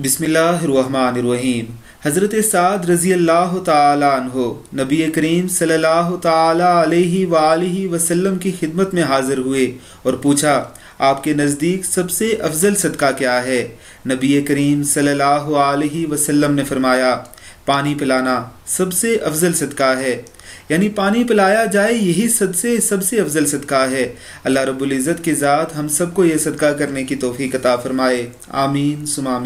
बिसमीम हज़रत साद रज़ी अल्लाह तहो नबी करीम सल्लल्लाहु अलैहि वसल्लम की खिदमत में हाज़िर हुए और पूछा आपके नज़दीक सबसे अफजल सदका क्या है नबी करीम सल्लल्लाहु अलैहि वसल्लम ने फरमाया पानी पिलाना सबसे अफजल सदका है यानी पानी पिलाया जाए यही सबसे सबसे अफजल सदका है अल्लाह रब्बुल इज़्ज़त की ज़ात हम सबको ये सदका करने की तोफ़ी कता फ़रमाए आमीन सुमामीन